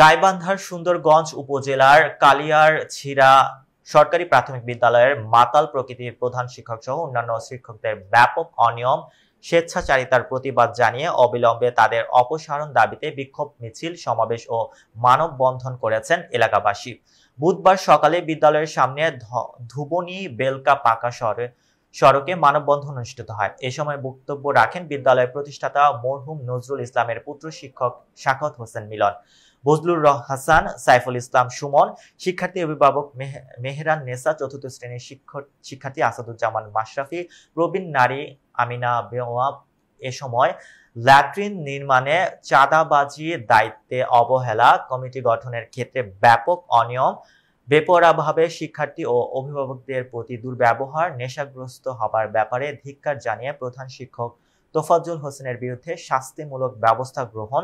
গাইবান্ধার সুন্দরগঞ্জ উপজেলার কালিয়ার ছিরা সরকারি প্রাথমিক বিদ্যালয়ের মাতাল প্রকৃতির প্রধান শিক্ষক সহ অন্যান্য শিক্ষকদের ব্যাপক অনিয়ম স্বেচ্ছাচারিতার প্রতিবাদ জানিয়ে অবিলম্বে তাদের অপসারণ দাবিতে বিক্ষোভ মিছিল সমাবেশ ও মানববন্ধন করেছেন এলাকাবাসী বুধবার সকালে বিদ্যালয়ের সামনে ধুবনী বেলকা পাকা শহরে সড়কে মানববন্ধন অনুষ্ঠিত হয় এ সময় বক্তব্য রাখেন বিদ্যালয়ের প্রতিষ্ঠাতা মরহুম নজরুল ইসলামের পুত্র শিক্ষক শাকত হোসেন মিলন বজলুর হাসান সাইফুল ইসলাম সুমন শিক্ষার্থী অভিভাবক মেহরান নেসা চতুর্থ শ্রেণীর শিক্ষক শিক্ষার্থী আসাদুজ্জামান মাশরাফি প্রবীণ নারী আমিনা বেওয়া এ সময় ল্যাট্রিন নির্মাণে চাঁদাবাজি দায়িত্বে অবহেলা কমিটি গঠনের ক্ষেত্রে ব্যাপক অনিয়ম বেপরাভাবে শিক্ষার্থী ও অভিভাবকদের প্রতি দুর্ব্যবহার নেশাগ্রস্ত হবার ব্যাপারে ধিক্কার জানিয়ে প্রধান শিক্ষক তোফাজ্জুল হোসেনের বিরুদ্ধে শাস্তিমূলক ব্যবস্থা গ্রহণ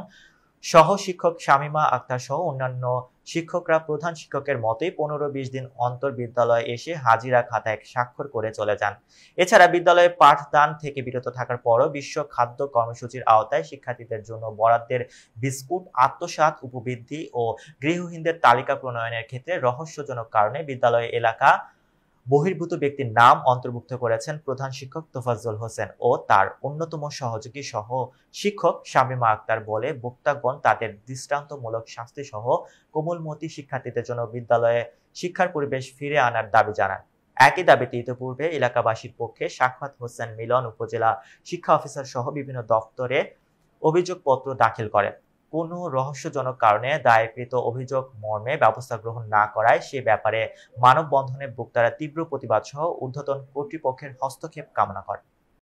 সহ শিক্ষক শামিমা আক্তার সহ অন্যান্য শিক্ষকরা প্রধান শিক্ষকের মতে পনেরো বিশ দিন অন্তর বিদ্যালয়ে এসে হাজিরা খাতায় স্বাক্ষর করে চলে যান এছাড়া বিদ্যালয়ে পাঠদান থেকে বিরত থাকার পরও বিশ্ব খাদ্য কর্মসূচির আওতায় শিক্ষার্থীদের জন্য বরাদ্দের বিস্কুট আত্মসাত উপবৃদ্ধি ও গৃহহীনদের তালিকা প্রণয়নের ক্ষেত্রে রহস্যজনক কারণে বিদ্যালয় এলাকা বহির্ভূত ব্যক্তির নাম অন্তর্ভুক্ত করেছেন প্রধান শিক্ষক তোফাজ্জল হোসেন ও তার অন্যতম সহযোগী সহ শিক্ষক শামীমা আক্তার বলে বক্তাগণ তাদের দৃষ্টান্তমূলক শাস্তি সহ কোমলমতি শিক্ষার্থীদের জন্য বিদ্যালয়ে শিক্ষার পরিবেশ ফিরে আনার দাবি জানান একই দাবিতে ইতিপূর্বে এলাকাবাসীর পক্ষে সাক্ষাৎ হোসেন মিলন উপজেলা শিক্ষা অফিসার সহ বিভিন্ন দপ্তরে অভিযোগপত্র দাখিল করেন কোনো রহস্যজনক কারণে দায়কৃত অভিযোগ মর্মে ব্যবস্থা গ্রহণ না করায় সে ব্যাপারে মানববন্ধনে বক্তারা তীব্র প্রতিবাদ সহ ঊর্ধ্বতন কর্তৃপক্ষের হস্তক্ষেপ কামনা করেন